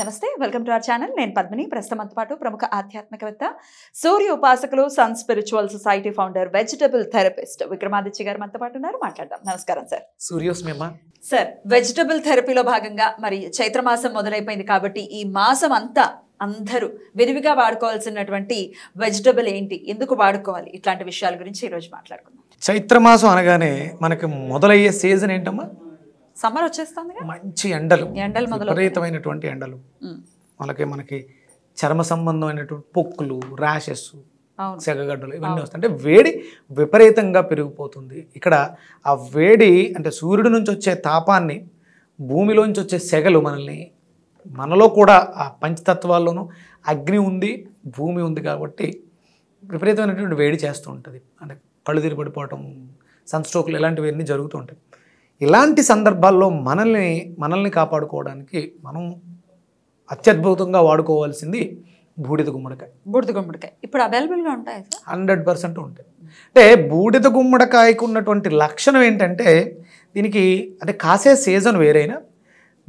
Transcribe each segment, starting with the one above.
నమస్తే welcome to our channel నేను పద్మిని ప్రస్తుతంతో పాటు ప్రముఖ ఆధ్యాత్మికవేత్త సూర్య ఉపాసకులు sun spiritual society founder vegetable therapist Vikramaditya garu మనతో పాటు ఉన్నారు మాట్లాడదాం నమస్కారం సార్ సూర్యోస్మిమ సార్ వెజిటబుల్ థెరపీలో భాగంగా మరి చైత్రమాసం మొదలైపోయింది కాబట్టి ఈ మాసం అంతా అందరూ విరివిగా వాడుకోవాల్సినటువంటి వెజిటబుల్ ఏంటి ఎందుకు వాడుకోవాలి ఇట్లాంటి విషయాల గురించి ఈరోజు మాట్లాడుకుందాం చైత్రమాసం అనగానే మనకు మొదలయ్యే సీజన్ ఏంటమ్మా సమ్మర్ వచ్చేస్తుంది మంచి ఎండలు ఎండలు విపరీతమైనటువంటి ఎండలు మనకి మనకి చర్మ సంబంధమైనటువంటి పొక్కులు ర్యాషెస్ సెగగడ్డలు ఇవన్నీ వస్తాయి అంటే వేడి విపరీతంగా పెరిగిపోతుంది ఇక్కడ ఆ వేడి అంటే సూర్యుడి నుంచి వచ్చే తాపాన్ని భూమిలోంచి వచ్చే సెగలు మనల్ని మనలో కూడా ఆ పంచతత్వాల్లోనూ అగ్ని ఉంది భూమి ఉంది కాబట్టి విపరీతమైనటువంటి వేడి చేస్తూ ఉంటుంది అంటే కళ్ళు తిరిగి పడిపోవటం సన్స్ట్రోక్లు ఇలాంటివి ఇలాంటివన్నీ జరుగుతూ ఉంటాయి ఇలాంటి సందర్భాల్లో మనల్ని మనల్ని కాపాడుకోవడానికి మనం అత్యద్భుతంగా వాడుకోవాల్సింది బూడిద గుమ్మడికాయ బూడిద గుమ్మడికాయ ఇప్పుడు అవైలబుల్గా ఉంటాయి హండ్రెడ్ పర్సెంట్ ఉంటాయి అంటే బూడిద గుమ్మడికాయకు ఉన్నటువంటి లక్షణం ఏంటంటే దీనికి అంటే కాసే సీజన్ వేరైనా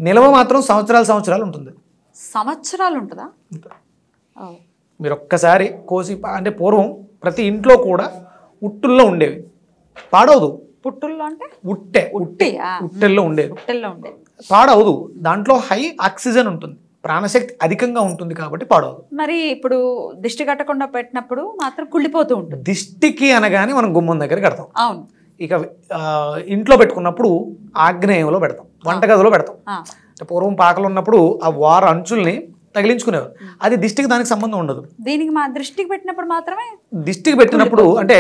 నిల్వ మాత్రం సంవత్సరాలు సంవత్సరాలు ఉంటుంది సంవత్సరాలు ఉంటుందా మీరు ఒక్కసారి కోసి అంటే పూర్వం ప్రతి ఇంట్లో కూడా ఉట్టుల్లో ఉండేవి పాడవదు పుట్టుల్లో అంటే ఉట్టె ఉట్టె ఉట్టెల్లో ఉండే ఉట్టెల్లో ఉండే పాడవదు దాంట్లో హై ఆక్సిజన్ ఉంటుంది ప్రాణశక్తి అధికంగా ఉంటుంది కాబట్టి పాడవదు మరి ఇప్పుడు దిష్టి కట్టకుండా పెట్టినప్పుడు మాత్రం కుళ్ళిపోతూ ఉంటుంది దిష్టికి అనగానే మనం గుమ్మం దగ్గర కడతాం అవును ఇక ఇంట్లో పెట్టుకున్నప్పుడు ఆగ్నేయంలో పెడతాం వంటగదిలో పెడతాం పూర్వం పాకలు ఉన్నప్పుడు ఆ వార అంచుల్ని తగిలించుకునేవారు అది దిష్టికి దానికి సంబంధం ఉండదు దీనికి మా దృష్టికి పెట్టినప్పుడు మాత్రమే దిష్టికి పెట్టినప్పుడు అంటే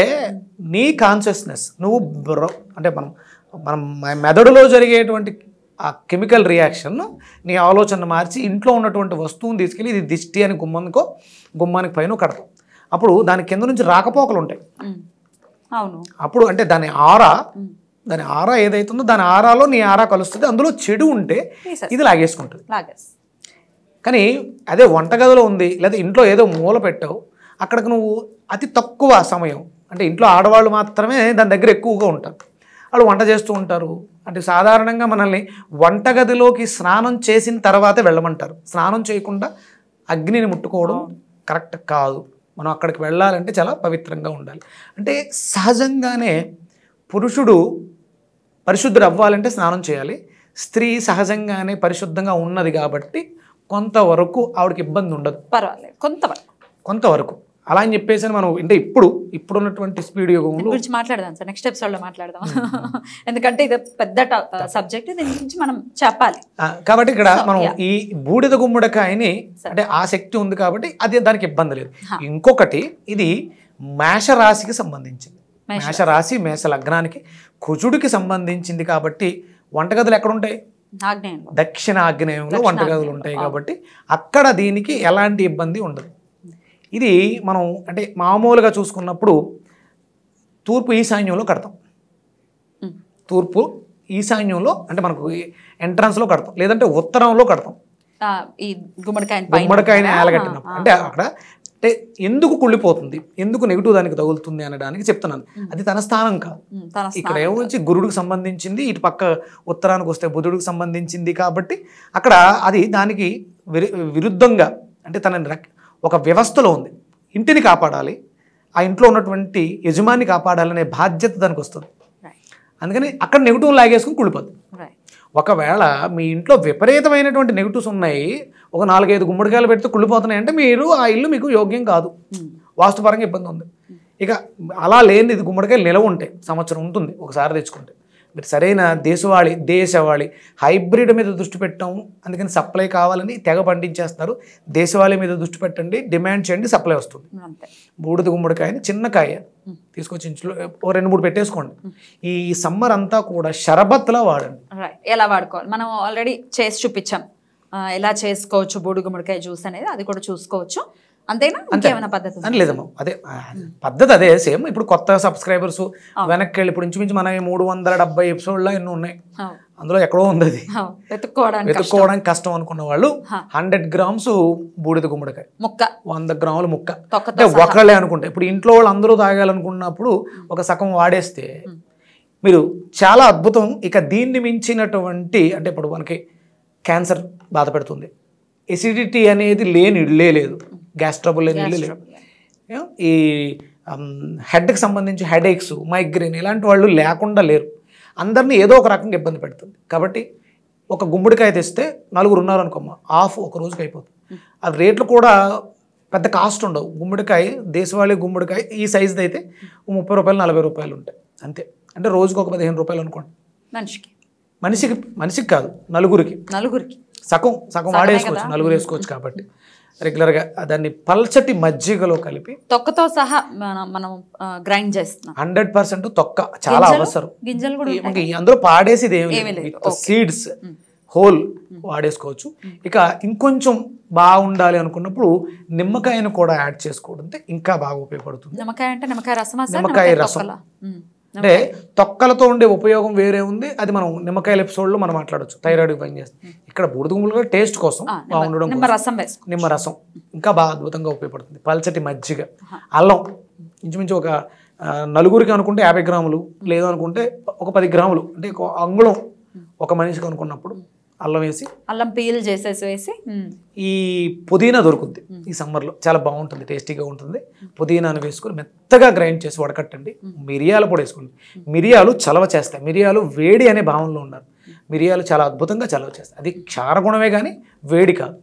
నీ కాన్షియస్నెస్ నువ్వు అంటే మనం మనం మెదడులో జరిగేటువంటి ఆ కెమికల్ రియాక్షన్ నీ ఆలోచన మార్చి ఇంట్లో ఉన్నటువంటి వస్తువుని తీసుకెళ్ళి ఇది దిష్టి అని గుమ్మనుకో గుమ్మానికి పైన కడతాం అప్పుడు దాని కింద నుంచి రాకపోకలు ఉంటాయి అవును అప్పుడు అంటే దాని ఆరా దాని ఆరా ఏదైతుందో దాని ఆరాలో నీ ఆరా కలుస్తుంది అందులో చెడు ఉంటే ఇది లాగేసుకుంటుంది లాగేస్తుంది కానీ అదే వంటగదిలో ఉంది లేదా ఇంట్లో ఏదో మూల పెట్టావు అక్కడికి నువ్వు అతి తక్కువ సమయం అంటే ఇంట్లో ఆడవాళ్ళు మాత్రమే దాని దగ్గర ఎక్కువగా ఉంటారు వాళ్ళు వంట చేస్తూ ఉంటారు అంటే సాధారణంగా మనల్ని వంటగదిలోకి స్నానం చేసిన తర్వాతే వెళ్ళమంటారు స్నానం చేయకుండా అగ్నిని ముట్టుకోవడం కరెక్ట్ కాదు మనం అక్కడికి వెళ్ళాలంటే చాలా పవిత్రంగా ఉండాలి అంటే సహజంగానే పురుషుడు పరిశుద్ధుడు అవ్వాలంటే స్నానం చేయాలి స్త్రీ సహజంగానే పరిశుద్ధంగా ఉన్నది కాబట్టి కొంతవరకు ఆవిడకి ఇబ్బంది ఉండదు పర్వాలేదు కొంతవరకు కొంతవరకు అలా అని చెప్పేసి మనం అంటే ఇప్పుడు ఇప్పుడు ఉన్నటువంటి స్పీడ్ యోగంలో గురించి మాట్లాడదాం సార్ నెక్స్ట్ లో మాట్లాడదాం ఎందుకంటే ఇది పెద్ద సబ్జెక్ట్ దీని గురించి మనం చెప్పాలి కాబట్టి ఇక్కడ మనం ఈ బూడిద గుమ్మడికాయని అంటే ఆ శక్తి ఉంది కాబట్టి అది దానికి ఇబ్బంది లేదు ఇంకొకటి ఇది మేష రాశికి సంబంధించింది మేషరాశి మేష లగ్నానికి కుజుడికి సంబంధించింది కాబట్టి వంటగదులు ఎక్కడుంటాయి దక్షిణ ఆగ్నేయంలో వంటగదులు ఉంటాయి కాబట్టి అక్కడ దీనికి ఎలాంటి ఇబ్బంది ఉండదు ఇది మనం అంటే మామూలుగా చూసుకున్నప్పుడు తూర్పు ఈశాన్యంలో కడతాం తూర్పు ఈశాన్యంలో అంటే మనకు ఎంట్రన్స్లో కడతాం లేదంటే ఉత్తరంలో కడతాం గుమ్మడికాయ గుమ్మడికాయని ఆలగట్టినప్పుడు అంటే అక్కడ అంటే ఎందుకు కుళ్ళిపోతుంది ఎందుకు నెగిటివ్ దానికి తగులుతుంది అనడానికి చెప్తున్నాను అది తన స్థానం కాదు ఇక్కడ ఏమొచ్చి గురుడికి సంబంధించింది ఇటు పక్క ఉత్తరానికి వస్తే బుధుడికి సంబంధించింది కాబట్టి అక్కడ అది దానికి విరుద్ధంగా అంటే తనని ఒక వ్యవస్థలో ఉంది ఇంటిని కాపాడాలి ఆ ఇంట్లో ఉన్నటువంటి యజమాని కాపాడాలనే బాధ్యత దానికి వస్తుంది అందుకని అక్కడ నెగిటివ్ లాగేసుకుని కుళ్ళిపోతుంది ఒకవేళ మీ ఇంట్లో విపరీతమైనటువంటి నెగిటివ్స్ ఉన్నాయి ఒక నాలుగైదు గుమ్మడికాయలు పెడితే కుళ్ళిపోతున్నాయంటే మీరు ఆ ఇల్లు మీకు యోగ్యం కాదు వాస్తుపరంగా ఇబ్బంది ఉంది ఇక అలా లేనిది గుమ్మడికాయలు నిలవ ఉంటాయి సంవత్సరం ఉంటుంది ఒకసారి తెచ్చుకుంటే మీరు సరైన దేశవాళి దేశవాళి హైబ్రిడ్ మీద దృష్టి పెట్టాము అందుకని సప్లై కావాలని తెగ పండించేస్తున్నారు దేశవాళి మీద దృష్టి పెట్టండి డిమాండ్ చేయండి సప్లై వస్తుంది బూడిద గుమ్మడికాయని చిన్న కాయ తీసుకొచ్చి ఇంట్లో ఓ రెండు మూడు పెట్టేసుకోండి ఈ సమ్మర్ అంతా కూడా షరబత్లా వాడండి ఎలా వాడుకోవాలి మనం ఆల్రెడీ చేసి చూపించాం ఎలా చేసుకోవచ్చు బూడిగుమ్మడికాయ జ్యూస్ అనేది అది కూడా చూసుకోవచ్చు అంతేనా అదే పద్ధతి అదే సేమ్ ఇప్పుడు కొత్త సబ్స్క్రైబర్స్ వెనక్కి వెళ్ళి ఇప్పుడు ఇంచుమించి మన మూడు వందల డెబ్బై ఎపిసోడ్లో ఎన్నో ఉన్నాయి అందులో ఎక్కడో ఉంది అది వెతుక్కోవడానికి వెతుక్కోవడానికి కష్టం అనుకున్న వాళ్ళు హండ్రెడ్ గ్రామ్స్ బూడిద గుమ్మడికాయ ముక్క వంద గ్రాముల ముక్క అంటే ఒకళ్ళే అనుకుంటా ఇప్పుడు ఇంట్లో వాళ్ళు అందరూ తాగాలనుకున్నప్పుడు ఒక సగం వాడేస్తే మీరు చాలా అద్భుతం ఇక దీన్ని మించినటువంటి అంటే ఇప్పుడు మనకి క్యాన్సర్ బాధపడుతుంది ఎసిడిటీ అనేది లేని లేదు గ్యాస్ ట్రబుల్ లేని ఈ హెడ్కి um, సంబంధించి హెడేక్స్ మైగ్రేన్ ఇలాంటి వాళ్ళు లేకుండా లేరు అందరినీ ఏదో ఒక రకంగా ఇబ్బంది పెడుతుంది కాబట్టి ఒక గుమ్మడికాయ తెస్తే నలుగురు ఉన్నారనుకోమ్మ ఆఫ్ ఒక రోజుకి అయిపోతుంది hmm. అది రేట్లు కూడా పెద్ద కాస్ట్ ఉండవు గుమ్మడికాయ దేశవాళీ గుమ్మడికాయ ఈ సైజుది అయితే ముప్పై రూపాయలు నలభై రూపాయలు ఉంటాయి అంతే అంటే రోజుకు ఒక పదిహేను రూపాయలు అనుకోండి మనిషికి మనిషికి మనిషికి కాదు నలుగురికి నలుగురికి సగం సగం వాడేసుకోవచ్చు నలుగురు వేసుకోవచ్చు కాబట్టి hmm. రెగ్యులర్గా దాన్ని పల్చటి మజ్జిగలో కలిపి తొక్కతో సహా మనం గ్రైండ్ చేస్తున్నాం హండ్రెడ్ పర్సెంట్ తొక్క చాలా అవసరం గింజలు కూడా అందరూ పాడేసేది ఏమి సీడ్స్ హోల్ వాడేసుకోవచ్చు ఇక ఇంకొంచెం బాగుండాలి అనుకున్నప్పుడు నిమ్మకాయను కూడా యాడ్ చేసుకోవడం ఇంకా బాగా ఉపయోగపడుతుంది నిమ్మకాయ అంటే నిమ్మకాయ రసం నిమ్మకాయ రసం అంటే తొక్కలతో ఉండే ఉపయోగం వేరే ఉంది అది మనం నిమ్మకాయల ఎపిసోడ్లో మనం మాట్లాడచ్చు థైరాయిడ్ పనిచేస్తుంది ఇక్కడ బూడిద టేస్ట్ కోసం బాగుండడం నిమ్మ రసం నిమ్మ రసం ఇంకా బాగా అద్భుతంగా ఉపయోగపడుతుంది పల్చటి మజ్జిగ అల్లం ఇంచుమించు ఒక నలుగురికి అనుకుంటే యాభై గ్రాములు లేదు అనుకుంటే ఒక పది గ్రాములు అంటే అంగుళం ఒక మనిషికి అనుకున్నప్పుడు అల్లం వేసి అల్లం పీల్ చేసేసి వేసి ఈ పుదీనా దొరుకుతుంది ఈ సమ్మర్లో చాలా బాగుంటుంది టేస్టీగా ఉంటుంది పుదీనాను వేసుకుని మెత్తగా గ్రైండ్ చేసి వడకట్టండి మిరియాలు పొడి వేసుకోండి మిరియాలు చలవ చేస్తాయి మిరియాలు వేడి అనే భావనలో ఉన్నారు మిరియాలు చాలా అద్భుతంగా చలవ చేస్తాయి అది క్షారగుణమే కానీ వేడి కాదు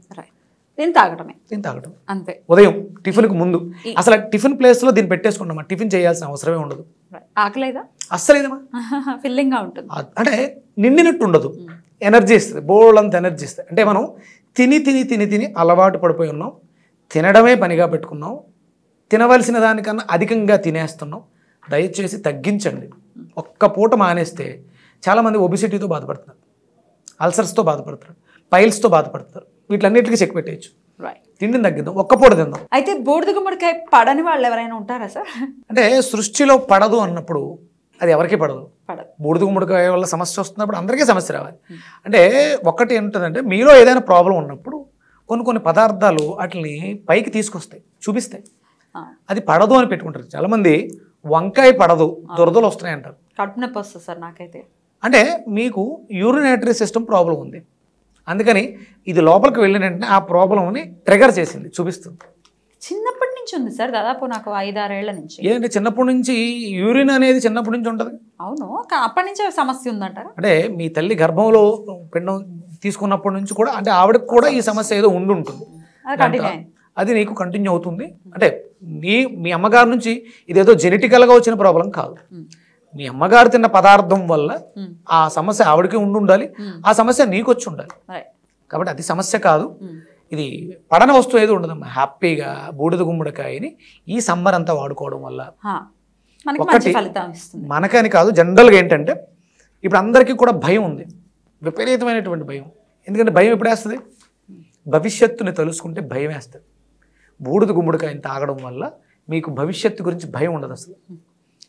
దీన్ని తాగడమే దీన్ని తాగడం అంతే ఉదయం టిఫిన్కి ముందు అసలు టిఫిన్ ప్లేస్లో దీన్ని పెట్టేసుకుంటామా టిఫిన్ చేయాల్సిన అవసరమే ఉండదు ఆకలేదా అస్సలేదమ్మా ఫిల్లింగ్గా ఉంటుంది అంటే నిండినట్టు ఉండదు ఎనర్జీ ఇస్తుంది బోల్డ్ అంత ఎనర్జీ ఇస్తుంది అంటే మనం తిని తిని తిని తిని అలవాటు పడిపోయి ఉన్నాం తినడమే పనిగా పెట్టుకున్నాం తినవలసిన దానికన్నా అధికంగా తినేస్తున్నాం దయచేసి తగ్గించండి ఒక్క పూట మానేస్తే చాలామంది ఒబిసిటీతో బాధపడుతున్నారు అల్సర్స్తో బాధపడుతున్నారు పైల్స్తో బాధపడుతున్నారు వీటిలన్నిటికీ చెక్ పెట్టేయచ్చు తిండిని తగ్గిద్దాం ఒక్క పూట తిందాం అయితే బోర్డు గుమ్మడికాయ పడని వాళ్ళు ఎవరైనా ఉంటారా సార్ అంటే సృష్టిలో పడదు అన్నప్పుడు అది ఎవరికీ పడదు బూడిద గుమ్మడికాయ వల్ల సమస్య వస్తున్నప్పుడు అందరికీ సమస్య రావాలి అంటే ఒకటి ఏంటంటే మీలో ఏదైనా ప్రాబ్లం ఉన్నప్పుడు కొన్ని కొన్ని పదార్థాలు వాటిని పైకి తీసుకొస్తాయి చూపిస్తాయి అది పడదు అని పెట్టుకుంటారు చాలామంది వంకాయ పడదు దురదలు వస్తున్నాయి అంటారు కడుపు నొప్పి వస్తుంది సార్ నాకైతే అంటే మీకు యూరినేటరీ సిస్టమ్ ప్రాబ్లం ఉంది అందుకని ఇది లోపలికి వెళ్ళిన వెంటనే ఆ ప్రాబ్లంని ట్రిగర్ చేసింది చూపిస్తుంది చిన్న నుంచి ఉంది సార్ దాదాపు నాకు ఐదారేళ్ల నుంచి ఏంటంటే చిన్నప్పటి నుంచి యూరిన్ అనేది చిన్నప్పటి నుంచి ఉంటుంది అవును అప్పటి నుంచి సమస్య ఉందంటారా అంటే మీ తల్లి గర్భంలో పిండం తీసుకున్నప్పటి నుంచి కూడా అంటే ఆవిడకి కూడా ఈ సమస్య ఏదో ఉండి ఉంటుంది అది నీకు కంటిన్యూ అవుతుంది అంటే నీ మీ అమ్మగారి నుంచి ఇదేదో జెనెటికల్గా వచ్చిన ప్రాబ్లం కాదు మీ అమ్మగారు తిన్న పదార్థం వల్ల ఆ సమస్య ఆవిడకి ఉండి ఉండాలి ఆ సమస్య నీకు వచ్చి ఉండాలి కాబట్టి అది సమస్య కాదు ఇది పడన వస్తువు ఏదో ఉండదు హ్యాపీగా బూడిద గుమ్మడికాయని ఈ సమ్మర్ అంతా వాడుకోవడం వల్ల ఒకటి మనకని కాదు జనరల్గా ఏంటంటే ఇప్పుడు అందరికీ కూడా భయం ఉంది విపరీతమైనటువంటి భయం ఎందుకంటే భయం ఎప్పుడేస్తుంది భవిష్యత్తుని తలుసుకుంటే భయం వేస్తుంది బూడిద గుమ్మడికాయని తాగడం వల్ల మీకు భవిష్యత్తు గురించి భయం ఉండదు అసలు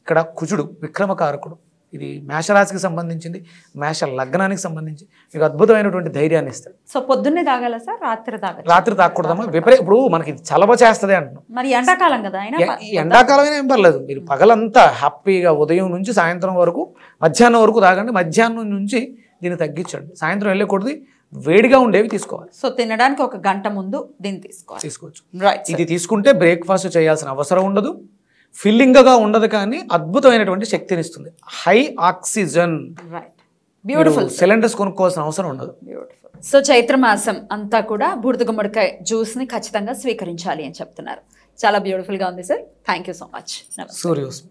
ఇక్కడ కుజుడు విక్రమకారకుడు ఇది మేషరాశికి సంబంధించింది మేష లగ్నానికి సంబంధించి మీకు అద్భుతమైనటువంటి ధైర్యాన్ని ఇస్తారు సో పొద్దున్నే తాగాల సార్ రాత్రి తాగాలి రాత్రి తాగకూడదమ్మా విపరీ ఇప్పుడు మనకి చలవ చేస్తుంది అంటున్నాం మరి ఎండాకాలం కదా ఎండాకాలమైనా ఏం పర్లేదు మీరు పగలంతా హ్యాపీగా ఉదయం నుంచి సాయంత్రం వరకు మధ్యాహ్నం వరకు తాగండి మధ్యాహ్నం నుంచి దీన్ని తగ్గించండి సాయంత్రం వెళ్ళకూడదు వేడిగా ఉండేవి తీసుకోవాలి సో తినడానికి ఒక గంట ముందు దీన్ని తీసుకోవాలి తీసుకోవచ్చు ఇది తీసుకుంటే బ్రేక్ఫాస్ట్ చేయాల్సిన అవసరం ఉండదు ఫిల్లింగ్గా ఉండదు కానీ అద్భుతమైనటువంటి శక్తిని ఇస్తుంది హై ఆక్సిజన్ బ్యూటిఫుల్ సిలిండర్స్ కొనుక్కోవాల్సిన అవసరం ఉండదు బ్యూటిఫుల్ సో చైత్ర మాసం అంతా కూడా బూడిద గుమ్మడికాయ జ్యూస్ని ఖచ్చితంగా స్వీకరించాలి అని చెప్తున్నారు చాలా బ్యూటిఫుల్గా ఉంది సార్ థ్యాంక్ సో మచ్ సూర్యోస్మి